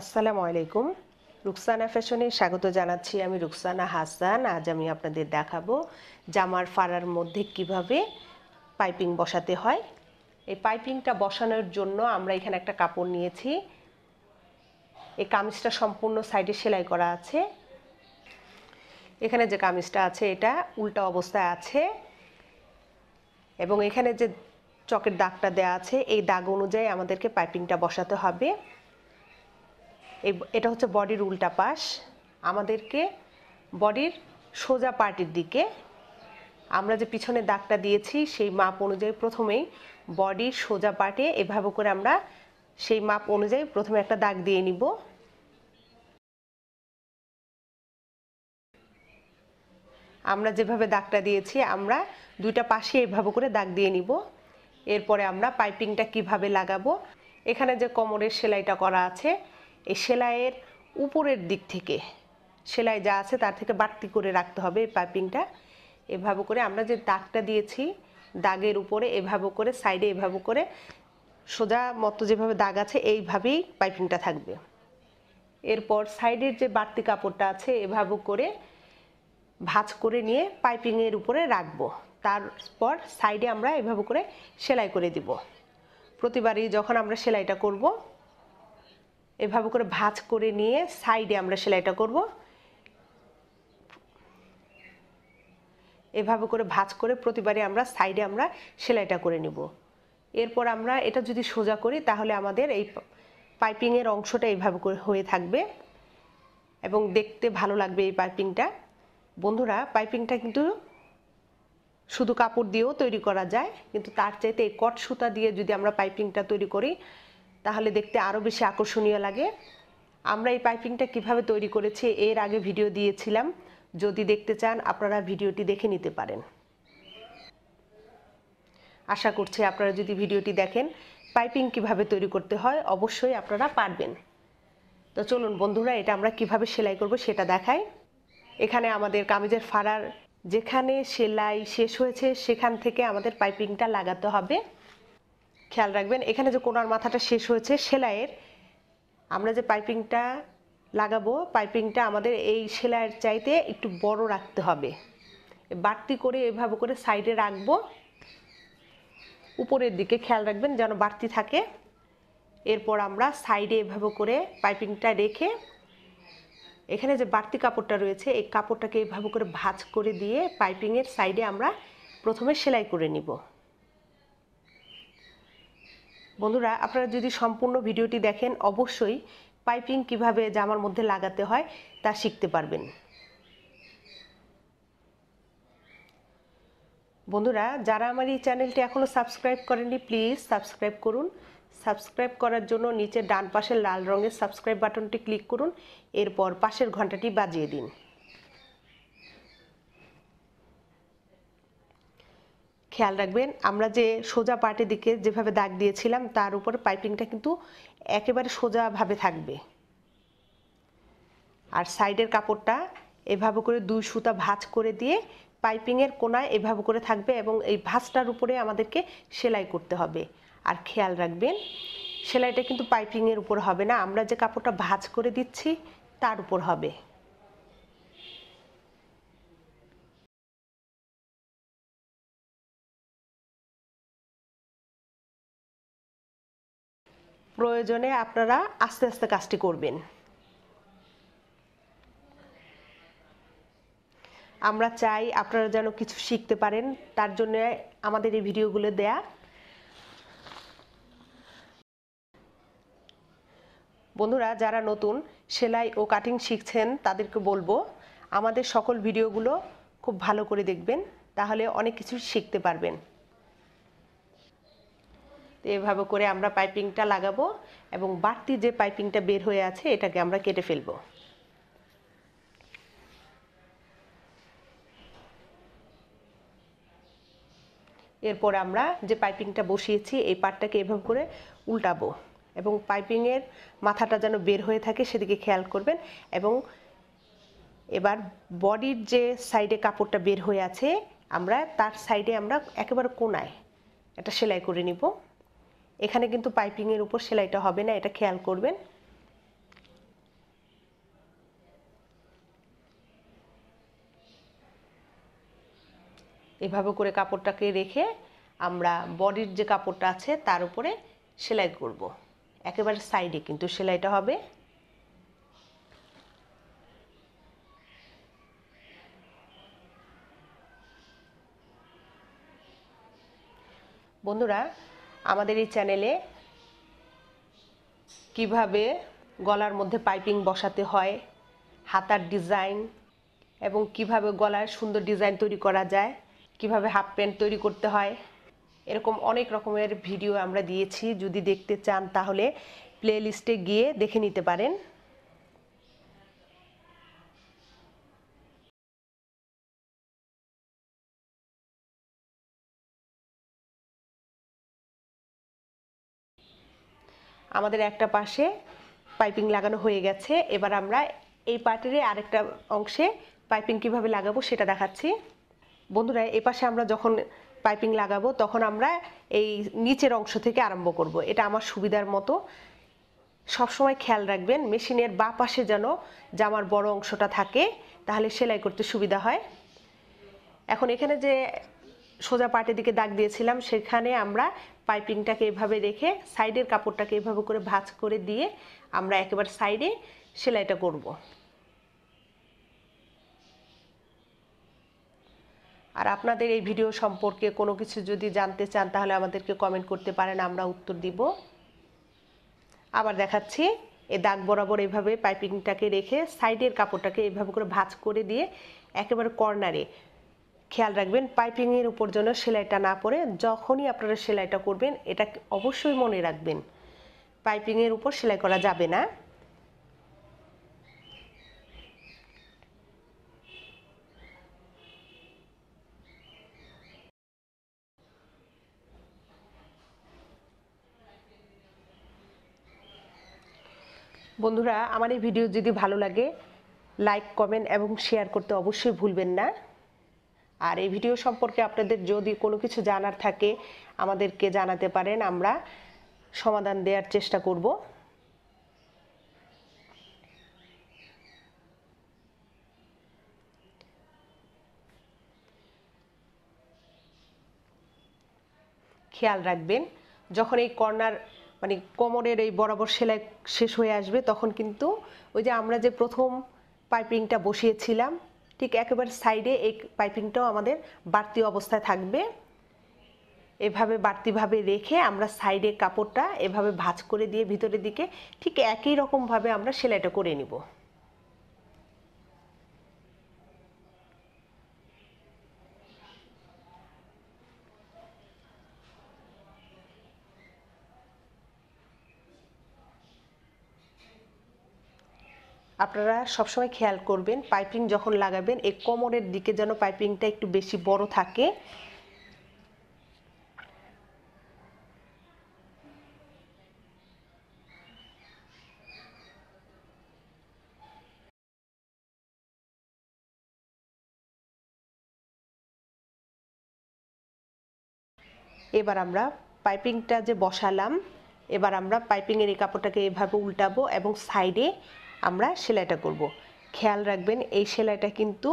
আসসালামু আলাইকুম রুকসানা ফ্যাশনে স্বাগত জানাচ্ছি আমি রুকসানা হাসান আজ আমি আপনাদের দেখাবো জামার ফাড়ার মধ্যে কিভাবে পাইপিং বসাতে হয় এই পাইপিংটা বসানোর জন্য আমরা এখানে একটা কাপড় নিয়েছি এই কামিজটা সম্পূর্ণ সাইডে সেলাই করা আছে এখানে যে কামিজটা আছে এটা উল্টা অবস্থায় আছে এবং এখানে যে চকের দাগটা দেয়া আছে এই দাগ অনুযায়ী আমাদেরকে পাইপিংটা বসাতে হবে এটা হচ্ছে বডির উল্টা পাশ আমাদেরকে বডির সোজা পার্টির দিকে আমরা যে পিছনে দাগটা দিয়েছি সেই মাপ অনুযায়ী প্রথমেই বডির সোজা পার্টে এভাবে করে আমরা সেই মাপ অনুযায়ী প্রথমে একটা দাগ দিয়ে নিব আমরা যেভাবে দাগটা দিয়েছি আমরা দুইটা পাশে এভাবে করে দাগ দিয়ে নিব এরপরে আমরা পাইপিংটা কিভাবে লাগাবো এখানে যে কোমরের সেলাইটা করা আছে এই সেলাইয়ের উপরের দিক থেকে সেলাই যা আছে তার থেকে বাড়তি করে রাখতে হবে এই পাইপিংটা এভাবে করে আমরা যে দাগটা দিয়েছি দাগের উপরে এভাবে করে সাইডে এভাবে করে সোজা মতো যেভাবে দাগ আছে এইভাবেই পাইপিংটা থাকবে এরপর সাইডের যে বাড়তি কাপড়টা আছে এভাবে করে ভাঁজ করে নিয়ে পাইপিংয়ের উপরে রাখবো তারপর সাইডে আমরা এভাবে করে সেলাই করে দিব প্রতিবারই যখন আমরা সেলাইটা করব এভাবে করে ভাঁজ করে নিয়ে সাইডে আমরা সেলাইটা করব এভাবে করে ভাঁজ করে প্রতিবারে আমরা সাইডে আমরা সেলাইটা করে নিব এরপর আমরা এটা যদি সোজা করি তাহলে আমাদের এই পাইপিংয়ের অংশটা এইভাবে করে হয়ে থাকবে এবং দেখতে ভালো লাগবে এই পাইপিংটা বন্ধুরা পাইপিংটা কিন্তু শুধু কাপড় দিয়েও তৈরি করা যায় কিন্তু তার চাইতে এই কট সুতা দিয়ে যদি আমরা পাইপিংটা তৈরি করি তাহলে দেখতে আরও বেশি আকর্ষণীয় লাগে আমরা এই পাইপিংটা কিভাবে তৈরি করেছি এর আগে ভিডিও দিয়েছিলাম যদি দেখতে চান আপনারা ভিডিওটি দেখে নিতে পারেন আশা করছি আপনারা যদি ভিডিওটি দেখেন পাইপিং কিভাবে তৈরি করতে হয় অবশ্যই আপনারা পারবেন তো চলুন বন্ধুরা এটা আমরা কিভাবে সেলাই করব সেটা দেখাই এখানে আমাদের কামিজের ফাড়ার যেখানে সেলাই শেষ হয়েছে সেখান থেকে আমাদের পাইপিংটা লাগাতে হবে খেয়াল রাখবেন এখানে যে কোনার মাথাটা শেষ হয়েছে সেলাইয়ের আমরা যে পাইপিংটা লাগাবো পাইপিংটা আমাদের এই সেলাইয়ের চাইতে একটু বড় রাখতে হবে বাড়তি করে এভাবে করে সাইডে রাখবো উপরের দিকে খেয়াল রাখবেন যেন বাড়তি থাকে এরপর আমরা সাইডে এভাবে করে পাইপিংটা রেখে এখানে যে বাড়তি কাপড়টা রয়েছে এই কাপড়টাকে এভাবে করে ভাঁজ করে দিয়ে পাইপিংয়ের সাইডে আমরা প্রথমে সেলাই করে নিব বন্ধুরা আপনারা যদি সম্পূর্ণ ভিডিওটি দেখেন অবশ্যই পাইপিং কিভাবে জামার মধ্যে লাগাতে হয় তা শিখতে পারবেন বন্ধুরা যারা আমার এই চ্যানেলটি এখনও সাবস্ক্রাইব করেননি প্লিজ সাবস্ক্রাইব করুন সাবস্ক্রাইব করার জন্য নিচে ডান পাশের লাল রঙের সাবস্ক্রাইব বাটনটি ক্লিক করুন এরপর পাশের ঘন্টাটি বাজিয়ে দিন খেয়াল রাখবেন আমরা যে সোজা পার্টের দিকে যেভাবে দাগ দিয়েছিলাম তার উপরে পাইপিংটা কিন্তু একেবারে সোজাভাবে থাকবে আর সাইডের কাপড়টা এভাবে করে দুই সুতা ভাঁজ করে দিয়ে পাইপিংয়ের কোনায় এভাবে করে থাকবে এবং এই ভাঁজটার উপরে আমাদেরকে সেলাই করতে হবে আর খেয়াল রাখবেন সেলাইটা কিন্তু পাইপিংয়ের উপর হবে না আমরা যে কাপড়টা ভাঁজ করে দিচ্ছি তার উপর হবে প্রয়োজনে আপনারা আস্তে আস্তে কাজটি করবেন আমরা চাই আপনারা যেন কিছু শিখতে পারেন তার জন্য আমাদের এই ভিডিওগুলো দেয়া বন্ধুরা যারা নতুন সেলাই ও কাটিং শিখছেন তাদেরকে বলবো আমাদের সকল ভিডিওগুলো খুব ভালো করে দেখবেন তাহলে অনেক কিছু শিখতে পারবেন তো এভাবে করে আমরা পাইপিংটা লাগাবো এবং বাড়তি যে পাইপিংটা বের হয়ে আছে এটাকে আমরা কেটে ফেলবো এরপর আমরা যে পাইপিংটা বসিয়েছি এই পাটটাকে এভাবে করে উল্টাবো এবং পাইপিংয়ের মাথাটা যেন বের হয়ে থাকে সেদিকে খেয়াল করবেন এবং এবার বডির যে সাইডে কাপড়টা বের হয়ে আছে আমরা তার সাইডে আমরা একেবারে কোনায় একটা সেলাই করে নিব এখানে কিন্তু পাইপিংয়ের উপর সেলাইটা হবে না এটা খেয়াল করবেন এভাবে করে কাপড়টাকে রেখে আমরা বডির যে কাপড়টা আছে তার উপরে সেলাই করব। একেবারে সাইডে কিন্তু সেলাইটা হবে বন্ধুরা আমাদের এই চ্যানেলে কিভাবে গলার মধ্যে পাইপিং বসাতে হয় হাতার ডিজাইন এবং কিভাবে গলার সুন্দর ডিজাইন তৈরি করা যায় কিভাবে হাফ প্যান্ট তৈরি করতে হয় এরকম অনেক রকমের ভিডিও আমরা দিয়েছি যদি দেখতে চান তাহলে প্লে লিস্টে গিয়ে দেখে নিতে পারেন আমাদের একটা পাশে পাইপিং লাগানো হয়ে গেছে এবার আমরা এই পার্টিরে আরেকটা অংশে পাইপিং কিভাবে লাগাবো সেটা দেখাচ্ছি বন্ধুরা এ পাশে আমরা যখন পাইপিং লাগাবো তখন আমরা এই নিচের অংশ থেকে আরম্ভ করব। এটা আমার সুবিধার মতো সবসময় খেয়াল রাখবেন মেশিনের বা পাশে যেন জামার বড় অংশটা থাকে তাহলে সেলাই করতে সুবিধা হয় এখন এখানে যে সোজা পাটের দিকে দাগ দিয়েছিলাম সেখানে আমরা পাইপিংটাকে এভাবে রেখে সাইডের কাপড়টাকে এভাবে করে ভাঁজ করে দিয়ে আমরা একেবারে সাইডে সেলাইটা করব। আর আপনাদের এই ভিডিও সম্পর্কে কোনো কিছু যদি জানতে চান তাহলে আমাদেরকে কমেন্ট করতে পারেন আমরা উত্তর দিব আবার দেখাচ্ছি এ দাগ বরাবর এভাবে পাইপিংটাকে রেখে সাইডের কাপড়টাকে এভাবে করে ভাঁজ করে দিয়ে একেবারে কর্নারে খেয়াল রাখবেন পাইপিংয়ের উপর যেন সেলাইটা না পরে যখনই আপনারা সেলাইটা করবেন এটা অবশ্যই মনে রাখবেন পাইপিংয়ের উপর সেলাই করা যাবে না বন্ধুরা আমার এই ভিডিও যদি ভালো লাগে লাইক কমেন্ট এবং শেয়ার করতে অবশ্যই ভুলবেন না আর এই ভিডিও সম্পর্কে আপনাদের যদি কোনো কিছু জানার থাকে আমাদেরকে জানাতে পারেন আমরা সমাধান দেওয়ার চেষ্টা করব খেয়াল রাখবেন যখন এই কর্নার মানে কোমরের এই বরাবর সেলাই শেষ হয়ে আসবে তখন কিন্তু ওই যে আমরা যে প্রথম পাইপিংটা বসিয়েছিলাম ঠিক একেবারে সাইডে এই পাইপিংটাও আমাদের বাড়তি অবস্থায় থাকবে এভাবে বাড়তিভাবে রেখে আমরা সাইডে কাপড়টা এভাবে ভাঁজ করে দিয়ে ভিতরের দিকে ঠিক একই রকমভাবে আমরা সেলাইটা করে নিব আপনারা সবসময় খেয়াল করবেন পাইপিং যখন লাগাবেন এই কোমরের দিকে যেন পাইপিংটা একটু বেশি বড় থাকে এবার আমরা পাইপিংটা যে বসালাম এবার আমরা পাইপিংয়ের এই কাপড়টাকে এভাবে উল্টাবো এবং সাইডে আমরা সেলাইটা করব। খেয়াল রাখবেন এই সেলাইটা কিন্তু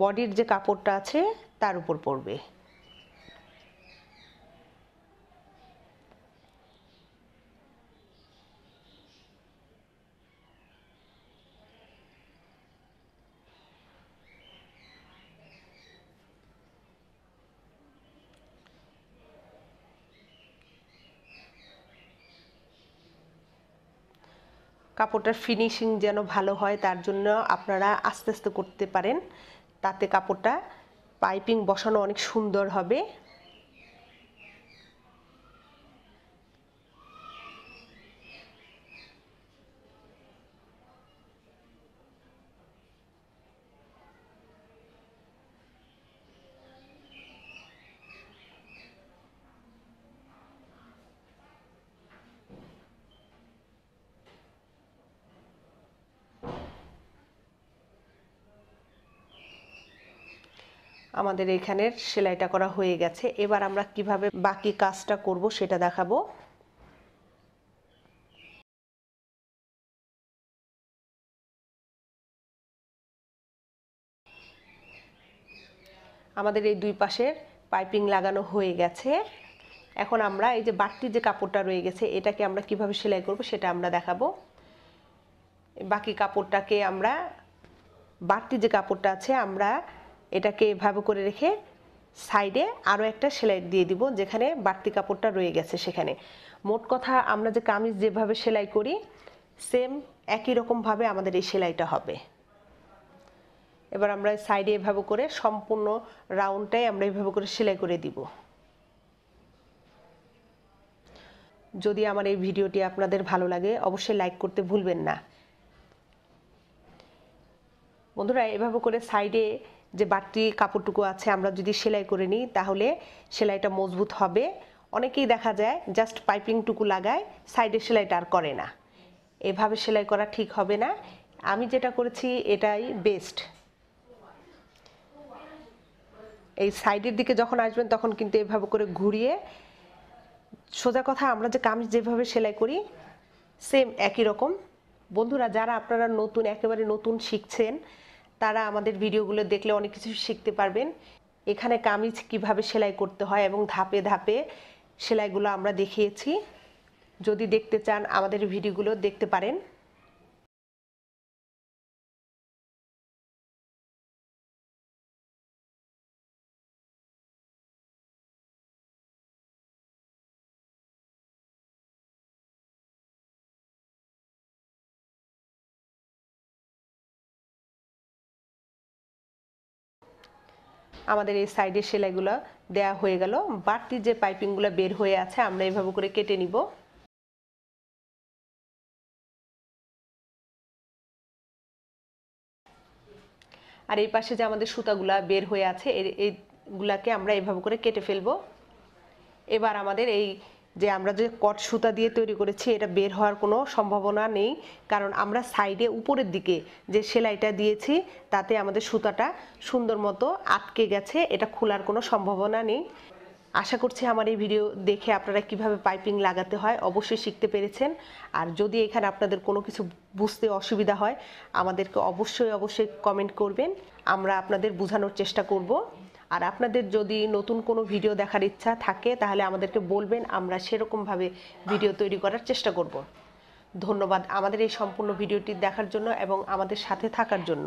বডির যে কাপড়টা আছে তার উপর পড়বে কাপড়টার ফিনিশিং যেন ভালো হয় তার জন্য আপনারা আস্তে আস্তে করতে পারেন তাতে কাপড়টা পাইপিং বসানো অনেক সুন্দর হবে আমাদের এখানের সেলাইটা করা হয়ে গেছে এবার আমরা কিভাবে বাকি কাজটা করব সেটা দেখাবো আমাদের এই দুই পাশের পাইপিং লাগানো হয়ে গেছে এখন আমরা এই যে বাড়তি যে কাপড়টা রয়ে গেছে এটাকে আমরা কিভাবে সেলাই করব সেটা আমরা দেখাবো বাকি কাপড়টাকে আমরা বাড়তি যে কাপড়টা আছে আমরা এটাকে এভাবে করে রেখে সাইডে আরও একটা সেলাই দিয়ে দিব যেখানে বাড়তি কাপড়টা রয়ে গেছে সেখানে মোট কথা আমরা যে কামিজ যেভাবে সেলাই করি সেম একই রকমভাবে আমাদের এই সেলাইটা হবে এবার আমরা সাইডে এভাবে করে সম্পূর্ণ রাউন্ডটাই আমরা এভাবে করে সেলাই করে দিব যদি আমার এই ভিডিওটি আপনাদের ভালো লাগে অবশ্যই লাইক করতে ভুলবেন না বন্ধুরা এভাবে করে সাইডে যে বাড়তি কাপড়টুকু আছে আমরা যদি সেলাই করে নিই তাহলে সেলাইটা মজবুত হবে অনেকেই দেখা যায় জাস্ট পাইপিংটুকু লাগায় সাইডে সেলাইটা আর করে না এভাবে সেলাই করা ঠিক হবে না আমি যেটা করেছি এটাই বেস্ট এই সাইডের দিকে যখন আসবেন তখন কিন্তু এভাবে করে ঘুরিয়ে সোজা কথা আমরা যে কামিজ যেভাবে সেলাই করি সেম একই রকম বন্ধুরা যারা আপনারা নতুন একেবারে নতুন শিখছেন তারা আমাদের ভিডিওগুলো দেখলে অনেক কিছু শিখতে পারবেন এখানে কামিজ কিভাবে সেলাই করতে হয় এবং ধাপে ধাপে সেলাইগুলো আমরা দেখিয়েছি যদি দেখতে চান আমাদের ভিডিওগুলো দেখতে পারেন আমাদের এই সাইডের সেলাইগুলো দেয়া হয়ে গেল বাড়তি যে পাইপিংগুলো বের হয়ে আছে আমরা এইভাবে করে কেটে নিব আর এই পাশে যে আমাদের সুতাগুলা বের হয়ে আছে এর এইগুলাকে আমরা এভাবে করে কেটে ফেলবো এবার আমাদের এই যে আমরা যে কট সুতা দিয়ে তৈরি করেছি এটা বের হওয়ার কোনো সম্ভাবনা নেই কারণ আমরা সাইডে উপরের দিকে যে সেলাইটা দিয়েছি তাতে আমাদের সুতাটা সুন্দর মতো আটকে গেছে এটা খোলার কোনো সম্ভাবনা নেই আশা করছি আমার এই ভিডিও দেখে আপনারা কিভাবে পাইপিং লাগাতে হয় অবশ্যই শিখতে পেরেছেন আর যদি এখানে আপনাদের কোনো কিছু বুঝতে অসুবিধা হয় আমাদেরকে অবশ্যই অবশ্যই কমেন্ট করবেন আমরা আপনাদের বোঝানোর চেষ্টা করব আর আপনাদের যদি নতুন কোনো ভিডিও দেখার ইচ্ছা থাকে তাহলে আমাদেরকে বলবেন আমরা সেরকমভাবে ভিডিও তৈরি করার চেষ্টা করব ধন্যবাদ আমাদের এই সম্পূর্ণ ভিডিওটি দেখার জন্য এবং আমাদের সাথে থাকার জন্য